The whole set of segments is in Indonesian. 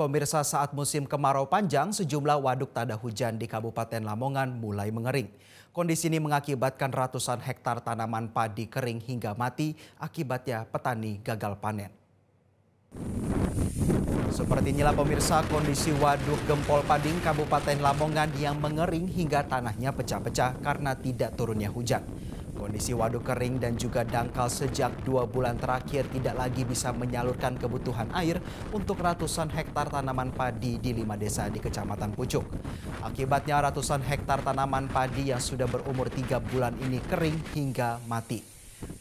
Pemirsa saat musim kemarau panjang, sejumlah waduk tada hujan di Kabupaten Lamongan mulai mengering. Kondisi ini mengakibatkan ratusan hektar tanaman padi kering hingga mati, akibatnya petani gagal panen. Seperti inilah pemirsa kondisi waduk gempol pading Kabupaten Lamongan yang mengering hingga tanahnya pecah-pecah karena tidak turunnya hujan. Kondisi waduk kering dan juga dangkal sejak dua bulan terakhir tidak lagi bisa menyalurkan kebutuhan air untuk ratusan hektar tanaman padi di lima desa di Kecamatan Pucuk. Akibatnya ratusan hektar tanaman padi yang sudah berumur tiga bulan ini kering hingga mati.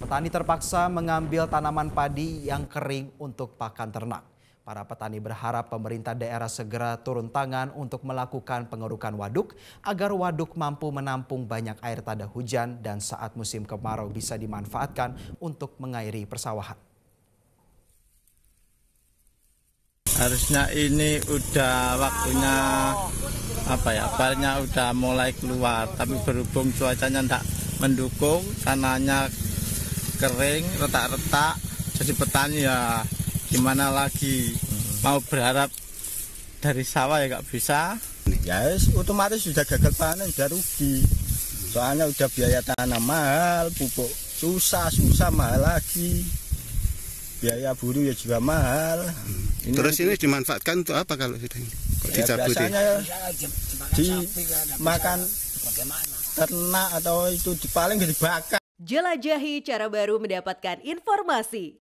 Petani terpaksa mengambil tanaman padi yang kering untuk pakan ternak. Para petani berharap pemerintah daerah segera turun tangan untuk melakukan pengerukan waduk agar waduk mampu menampung banyak air tada hujan dan saat musim kemarau bisa dimanfaatkan untuk mengairi persawahan. Harusnya ini udah waktunya apa ya, airnya udah mulai keluar, tapi berhubung cuacanya tidak mendukung, tanahnya kering, retak-retak, jadi petani ya gimana lagi hmm. mau berharap dari sawah ya nggak bisa ya otomatis sudah gagal panen sudah rugi soalnya udah biaya tanam mahal pupuk susah susah mahal lagi biaya buruh ya juga mahal ini terus ini dimanfaatkan untuk apa kalau sudah ya, dicabut di makan ternak atau itu paling dibakar jelajahi cara baru mendapatkan informasi